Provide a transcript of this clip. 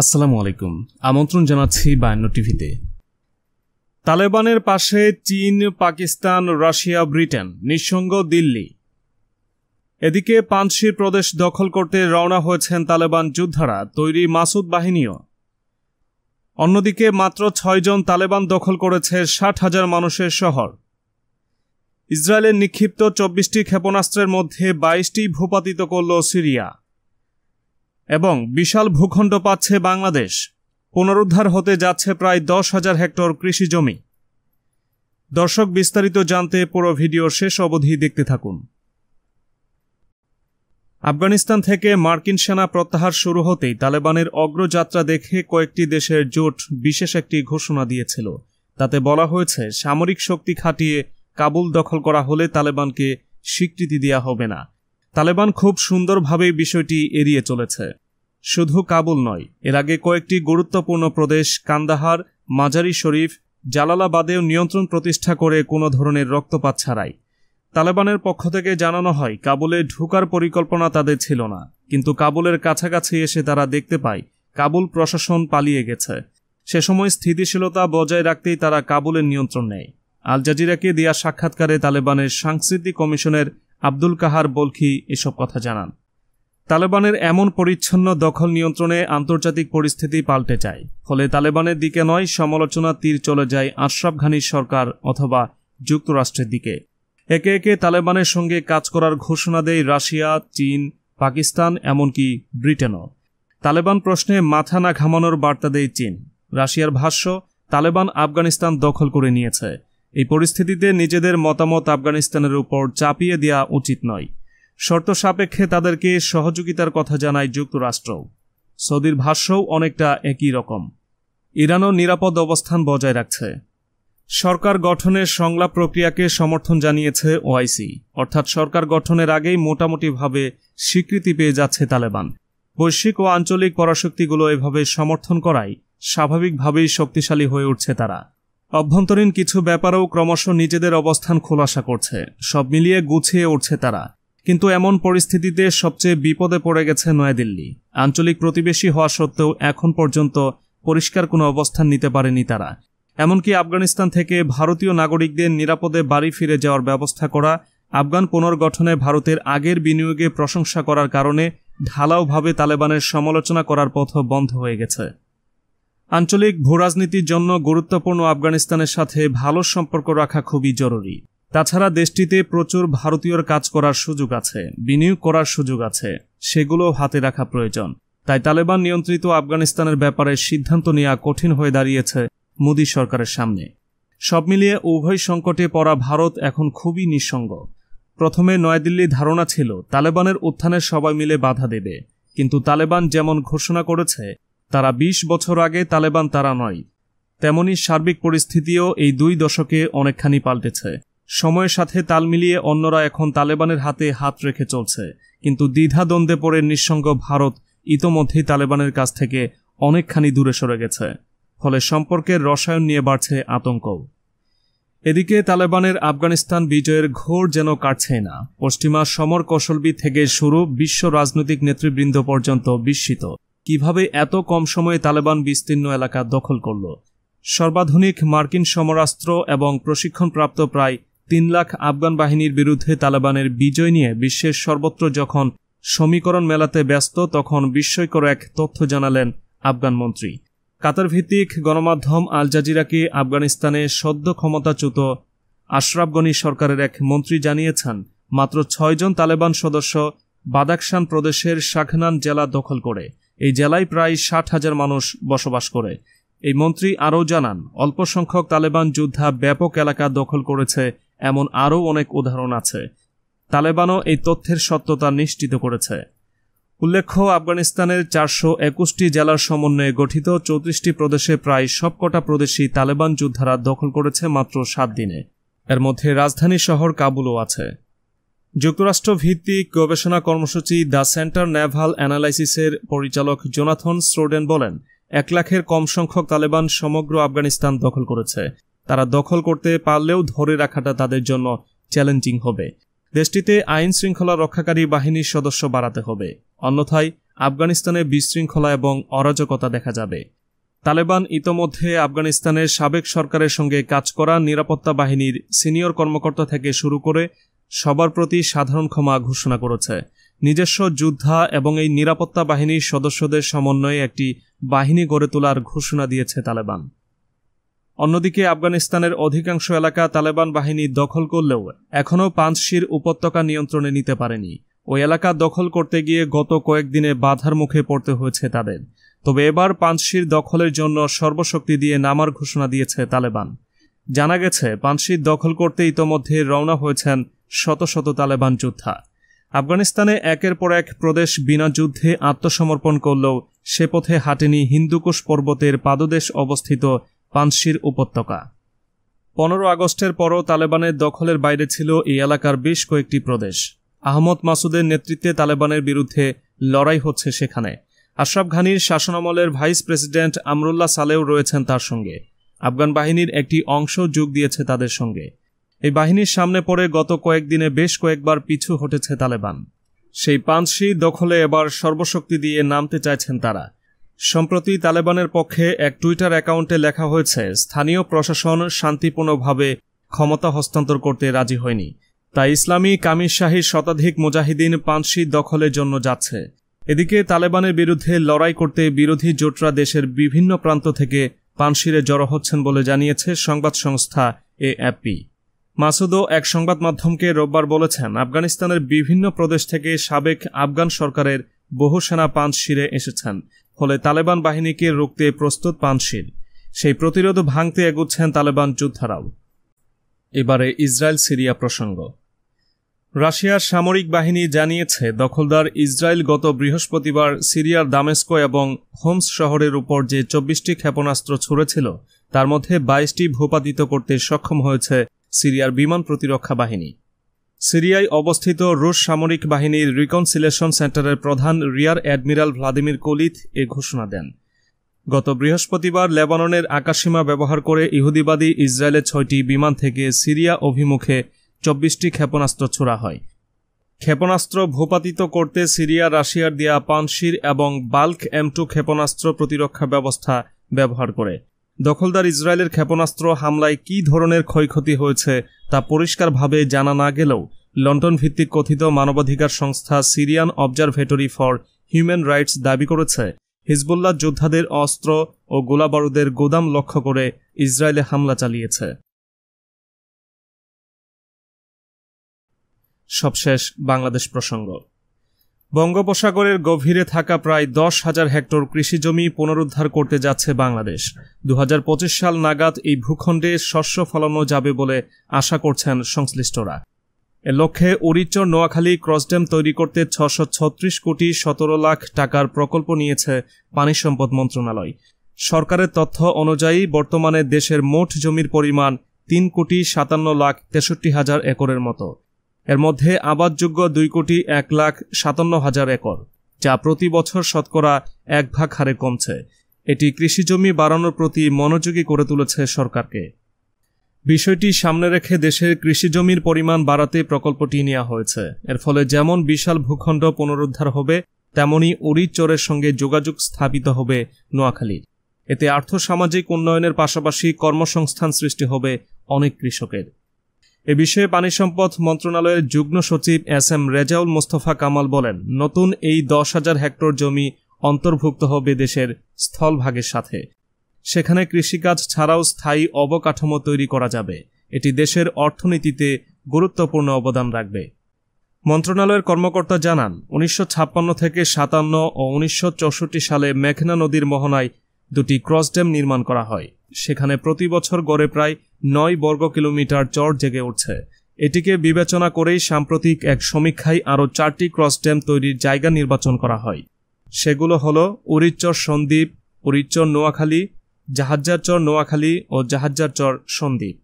আসসালামু আলাইকুম আমন্ত্রণ জানাচ্ছি বায়ান্ন টিভিতে তালেবানের পাশে চীন পাকিস্তান রাশিয়া ব্রিটেন নিঃসঙ্গ দিল্লি এদিকে পানশির প্রদেশ দখল করতে রওনা হয়েছেন তালেবান যোদ্ধারা তৈরি মাসুদ বাহিনীও অন্যদিকে মাত্র ছয়জন তালেবান দখল করেছে ষাট হাজার মানুষের শহর ইসরায়েলের নিক্ষিপ্ত চব্বিশটি ক্ষেপণাস্ত্রের মধ্যে বাইশটি ভূপাতিত করল সিরিয়া এবং বিশাল ভূখণ্ড পাচ্ছে বাংলাদেশ পুনরুদ্ধার হতে যাচ্ছে প্রায় দশ হাজার হেক্টর কৃষি জমি দর্শক বিস্তারিত জানতে পুরো ভিডিও শেষ অবধি দেখতে থাকুন আফগানিস্তান থেকে মার্কিন সেনা প্রত্যাহার শুরু হতেই তালেবানের অগ্রযাত্রা দেখে কয়েকটি দেশের জোট বিশেষ একটি ঘোষণা দিয়েছিল তাতে বলা হয়েছে সামরিক শক্তি খাটিয়ে কাবুল দখল করা হলে তালেবানকে স্বীকৃতি দেওয়া হবে না তালেবান খুব সুন্দরভাবেই বিষয়টি এড়িয়ে চলেছে শুধু কাবুল নয় এর আগে কয়েকটি গুরুত্বপূর্ণ প্রদেশ কান্দাহার মাজারি শরীফ জালালাবাদেও নিয়ন্ত্রণ প্রতিষ্ঠা করে কোনো ধরনের রক্তপাত ছাড়াই তালেবানের পক্ষ থেকে জানানো হয় কাবুলে ঢুকার পরিকল্পনা তাদের ছিল না কিন্তু কাবুলের কাছাকাছি এসে তারা দেখতে পায় কাবুল প্রশাসন পালিয়ে গেছে সে সময় স্থিতিশীলতা বজায় রাখতেই তারা কাবুলের নিয়ন্ত্রণ নেয় আল জাজিরাকে দেয়া সাক্ষাৎকারে তালেবানের সাংস্কৃতিক কমিশনের আব্দুল কাহার বলখি এসব কথা জানান তালেবানের এমন পরিচ্ছন্ন দখল নিয়ন্ত্রণে আন্তর্জাতিক পরিস্থিতি পাল্টে যায় ফলে তালেবানের দিকে নয় সমালোচনা তীর চলে যায় আশরাফ ঘানির সরকার অথবা যুক্তরাষ্ট্রের দিকে একে একে তালেবানের সঙ্গে কাজ করার ঘোষণা দেয় রাশিয়া চীন পাকিস্তান এমনকি ব্রিটেনও তালেবান প্রশ্নে মাথা না ঘামানোর বার্তা দেয় চীন রাশিয়ার ভাষ্য তালেবান আফগানিস্তান দখল করে নিয়েছে এই পরিস্থিতিতে নিজেদের মতামত আফগানিস্তানের উপর চাপিয়ে দেওয়া উচিত নয় শর্ত সাপেক্ষে তাদেরকে সহযোগিতার কথা জানায় যুক্তরাষ্ট্র সৌদির ভাষ্যও অনেকটা একই রকম ইরানও নিরাপদ অবস্থান বজায় রাখছে সরকার গঠনের সংলাপ প্রক্রিয়াকে সমর্থন জানিয়েছে ওআইসি অর্থাৎ সরকার গঠনের আগেই মোটামুটিভাবে স্বীকৃতি পেয়ে যাচ্ছে তালেবান বৈশ্বিক ও আঞ্চলিক পরাশক্তিগুলো এভাবে সমর্থন করায় স্বাভাবিকভাবেই শক্তিশালী হয়ে উঠছে তারা অভ্যন্তরীণ কিছু ব্যাপারেও ক্রমশ নিজেদের অবস্থান খোলাসা করছে সব মিলিয়ে গুছিয়ে উঠছে তারা কিন্তু এমন পরিস্থিতিতে সবচেয়ে বিপদে পড়ে গেছে নয়াদিল্লি আঞ্চলিক প্রতিবেশী হওয়া সত্ত্বেও এখন পর্যন্ত পরিষ্কার কোনো অবস্থান নিতে পারেনি তারা এমনকি আফগানিস্তান থেকে ভারতীয় নাগরিকদের নিরাপদে বাড়ি ফিরে যাওয়ার ব্যবস্থা করা আফগান পুনর্গঠনে ভারতের আগের বিনিয়োগে প্রশংসা করার কারণে ঢালাওভাবে তালেবানের সমালোচনা করার পথ বন্ধ হয়ে গেছে আঞ্চলিক ভূরাজনীতির জন্য গুরুত্বপূর্ণ আফগানিস্তানের সাথে ভালো সম্পর্ক রাখা খুবই জরুরি তাছাড়া দেশটিতে প্রচুর ভারতীয়র কাজ করার সুযোগ আছে বিনিয়োগ করার সুযোগ আছে সেগুলো হাতে রাখা প্রয়োজন তাই তালেবান নিয়ন্ত্রিত আফগানিস্তানের ব্যাপারে সিদ্ধান্ত নেওয়া কঠিন হয়ে দাঁড়িয়েছে মোদী সরকারের সামনে সব মিলিয়ে উভয় সংকটে পড়া ভারত এখন খুবই নিঃসঙ্গ প্রথমে নয়াদিল্লির ধারণা ছিল তালেবানের উত্থানে সবাই মিলে বাধা দেবে কিন্তু তালেবান যেমন ঘোষণা করেছে তারা ২০ বছর আগে তালেবান তারা নয় তেমনি সার্বিক পরিস্থিতিও এই দুই দশকে অনেকখানি পাল্টেছে সময়ের সাথে তাল মিলিয়ে অন্যরা এখন তালেবানের হাতে হাত রেখে চলছে কিন্তু দ্বিধাদ্বন্দ্বে পড়ে নিঃসঙ্গ ভারত ইতোমধ্যেই তালেবানের কাছ থেকে অনেকখানি দূরে সরে গেছে ফলে সম্পর্কের রসায়ন নিয়ে বাড়ছে আতঙ্ক এদিকে তালেবানের আফগানিস্তান বিজয়ের ঘোর যেন কাটছে না পশ্চিমা সমর কৌশলবি থেকে শুরু বিশ্ব রাজনৈতিক নেতৃবৃন্দ পর্যন্ত বিস্মিত কিভাবে এত কম সময়ে তালেবান বিস্তীর্ণ এলাকা দখল করল সর্বাধুনিক মার্কিন সমরাস্ত্র এবং প্রশিক্ষণপ্রাপ্ত প্রায় তিন লাখ আফগান বাহিনীর বিরুদ্ধে তালেবানের বিজয় নিয়ে বিশ্বের সর্বত্র যখন সমীকরণ মেলাতে ব্যস্ত তখন বিস্ময়কর এক তথ্য জানালেন আফগান মন্ত্রী কাতার ভিত্তিক গণমাধ্যম আল জাজিরাকে আফগানিস্তানে সদ্য ক্ষমতাচ্যুত আশরাফগনি সরকারের এক মন্ত্রী জানিয়েছেন মাত্র ছয়জন তালেবান সদস্য বাদাকশান প্রদেশের শাখনান জেলা দখল করে এই জেলায় প্রায় ষাট হাজার মানুষ বসবাস করে এই মন্ত্রী আরও জানান অল্প সংখ্যক তালেবান যোদ্ধা ব্যাপক এলাকা দখল করেছে এমন আরও অনেক উদাহরণ আছে তালেবানও এই তথ্যের সত্যতা নিশ্চিত করেছে উল্লেখ্য আফগানিস্তানের চারশো একুশটি জেলার সমন্বয়ে গঠিত চৌত্রিশটি প্রদেশে প্রায় সবকটা প্রদেশই তালেবান যোদ্ধারা দখল করেছে মাত্র সাত দিনে এর মধ্যে রাজধানী শহর কাবুলও আছে যুক্তরাষ্ট্র ভিত্তিক গবেষণা কর্মসূচি দ্য সেন্টার নেভাল অ্যানালাইসিসের পরিচালক জোনাথন স্রোডেন বলেন এক লাখের কম সংখ্যক তালেবান সমগ্র আফগানিস্তান দখল করেছে তারা দখল করতে পারলেও ধরে রাখাটা তাদের জন্য চ্যালেঞ্জিং হবে দেশটিতে আইন শৃঙ্খলা রক্ষাকারী বাহিনীর সদস্য বাড়াতে হবে অন্যথায় আফগানিস্তানে বিশৃঙ্খলা এবং অরাজকতা দেখা যাবে তালেবান ইতোমধ্যে আফগানিস্তানের সাবেক সরকারের সঙ্গে কাজ করা নিরাপত্তা বাহিনীর সিনিয়র কর্মকর্তা থেকে শুরু করে সবার প্রতি সাধারণ ক্ষমা ঘোষণা করেছে নিজস্ব যোদ্ধা এবং এই নিরাপত্তা বাহিনীর সদস্যদের সমন্বয়ে একটি বাহিনী গড়ে তোলার ঘোষণা দিয়েছে তালেবান অন্যদিকে আফগানিস্তানের অধিকাংশ এলাকা তালেবান বাহিনী দখল করলেও এখনও পাঞ্চশির উপত্যকা নিয়ন্ত্রণে নিতে পারেনি ওই এলাকা দখল করতে গিয়ে গত কয়েকদিনে বাধার মুখে পড়তে হয়েছে তাদের তবে এবার পাঞ্চশির দখলের জন্য সর্বশক্তি দিয়ে নামার ঘোষণা দিয়েছে তালেবান জানা গেছে পাঞ্চশির দখল করতে ইতোমধ্যে রওনা হয়েছেন শত শত তালেবান যোদ্ধা আফগানিস্তানে একের পর এক প্রদেশ বিনা যুদ্ধে আত্মসমর্পণ করলেও সে পথে হাঁটেনি হিন্দুকুশ পর্বতের পাদদেশ অবস্থিত পানশির উপত্যকা পনেরো আগস্টের পরও তালেবানের দখলের বাইরে ছিল এই এলাকার বেশ কয়েকটি প্রদেশ আহমদ মাসুদের নেতৃত্বে তালেবানের বিরুদ্ধে লড়াই হচ্ছে সেখানে আশরাফ ঘানির শাসনামলের ভাইস প্রেসিডেন্ট আমরুল্লাহ সালেও রয়েছেন তার সঙ্গে আফগান বাহিনীর একটি অংশ যোগ দিয়েছে তাদের সঙ্গে এই বাহিনীর সামনে পড়ে গত কয়েকদিনে বেশ কয়েকবার পিছু হটেছে তালেবান সেই পানশি দখলে এবার সর্বশক্তি দিয়ে নামতে চাইছেন তারা সম্প্রতি তালেবানের পক্ষে এক টুইটার অ্যাকাউন্টে লেখা হয়েছে স্থানীয় প্রশাসন শান্তিপূর্ণভাবে ক্ষমতা হস্তান্তর করতে রাজি হয়নি তাই ইসলামী কামিরশাহীর শতাধিক মুজাহিদিন পাঁচশি দখলের জন্য যাচ্ছে এদিকে তালেবানের বিরুদ্ধে লড়াই করতে বিরোধী জোটরা দেশের বিভিন্ন প্রান্ত থেকে পানশিরে জড়ো হচ্ছেন বলে জানিয়েছে সংবাদ সংস্থা এএপি মাসুদও এক সংবাদ মাধ্যমকে রোববার বলেছেন আফগানিস্তানের বিভিন্ন প্রদেশ থেকে সাবেক আফগান সরকারের বহু সেনা শিরে এসেছেন ফলে তালেবান বাহিনীকে রুখতে প্রস্তুত পানশীল সেই প্রতিরোধ ভাঙতে এগুচ্ছেন তালেবান যোদ্ধারাও এবারে ইসরায়েল সিরিয়া প্রসঙ্গ রাশিয়ার সামরিক বাহিনী জানিয়েছে দখলদার ইসরায়েল গত বৃহস্পতিবার সিরিয়ার দামেস্কো এবং হোমস শহরের উপর যে চব্বিশটি ক্ষেপণাস্ত্র ছুড়েছিল তার মধ্যে বাইশটি ভূপাতিত করতে সক্ষম হয়েছে সিরিয়ার বিমান প্রতিরক্ষা বাহিনী সিরিয়ায় অবস্থিত রুশ সামরিক বাহিনীর রিকনসিলেশন সেন্টারের প্রধান রিয়ার অ্যাডমিরাল ভ্লাদিমির কলিথ এ ঘোষণা দেন গত বৃহস্পতিবার লেবাননের আকাশসীমা ব্যবহার করে ইহুদিবাদী ইসরায়েলের ছয়টি বিমান থেকে সিরিয়া অভিমুখে চব্বিশটি ক্ষেপণাস্ত্র ছোড়া হয় ক্ষেপণাস্ত্র ভূপাতিত করতে সিরিয়া রাশিয়ার দেয়া পানশির এবং বাল্ক এম টু ক্ষেপণাস্ত্র প্রতিরক্ষা ব্যবস্থা ব্যবহার করে দখলদার ইসরায়েলের ক্ষেপণাস্ত্র হামলায় কী ধরনের ক্ষয়ক্ষতি হয়েছে তা পরিষ্কারভাবে জানা না গেলেও লন্ডন ভিত্তিক কথিত মানবাধিকার সংস্থা Syrian Observatory for Human Rights দাবি করেছে হিজবুল্লাহ যোদ্ধাদের অস্ত্র ও গোলাবারুদের গোদাম লক্ষ্য করে ইসরায়েলে হামলা চালিয়েছে সবশেষ বাংলাদেশ প্রসঙ্গ বঙ্গোপসাগরের গভীরে থাকা প্রায় দশ হাজার হেক্টর কৃষিজমি পুনরুদ্ধার করতে যাচ্ছে বাংলাদেশ দু সাল নাগাদ এই ভূখণ্ডে শস্য ফলানো যাবে বলে আশা করছেন সংশ্লিষ্টরা এ লক্ষ্যে উড়িচর নোয়াখালী ক্রসড্যাম তৈরি করতে ছশো কোটি সতেরো লাখ টাকার প্রকল্প নিয়েছে পানি সম্পদ মন্ত্রণালয় সরকারের তথ্য অনুযায়ী বর্তমানে দেশের মোট জমির পরিমাণ তিন কোটি সাতান্ন লাখ তেষট্টি হাজার একরের মতো এর মধ্যে আবাদযোগ্য দুই কোটি এক লাখ সাতান্ন হাজার একর যা প্রতি বছর শতকরা এক ভাগ হারে কমছে এটি কৃষিজমি বাড়ানোর প্রতি মনোযোগী করে তুলেছে সরকারকে বিষয়টি সামনে রেখে দেশের কৃষিজমির পরিমাণ বাড়াতে প্রকল্পটি নেওয়া হয়েছে এর ফলে যেমন বিশাল ভূখণ্ড পুনরুদ্ধার হবে তেমনি চরের সঙ্গে যোগাযোগ স্থাপিত হবে নোয়াখালীর এতে আর্থসামাজিক উন্নয়নের পাশাপাশি কর্মসংস্থান সৃষ্টি হবে অনেক কৃষকের এ বিষয়ে পানি সম্পদ মন্ত্রণালয়ের যুগ্ম সচিব এস এম রেজাউল মোস্তফা কামাল বলেন নতুন এই দশ হাজার হেক্টর জমি অন্তর্ভুক্ত হবে দেশের স্থলভাগের সাথে সেখানে কৃষিকাজ ছাড়াও স্থায়ী অবকাঠামো তৈরি করা যাবে এটি দেশের অর্থনীতিতে গুরুত্বপূর্ণ অবদান রাখবে মন্ত্রণালয়ের কর্মকর্তা জানান উনিশশো থেকে সাতান্ন ও উনিশশো সালে মেঘনা নদীর মোহনায় দুটি ক্রসড্যাম নির্মাণ করা হয় সেখানে প্রতি বছর গড়ে প্রায় নয় বর্গ কিলোমিটার চর জেগে উঠছে এটিকে বিবেচনা করেই সাম্প্রতিক এক সমীক্ষায় আরও চারটি ক্রস ড্যাম তৈরির জায়গা নির্বাচন করা হয় সেগুলো হল উরিচ্চর সন্দ্বীপ উরিচ্চর নোয়াখালী জাহাজারচর নোয়াখালী ও চর সন্দ্বীপ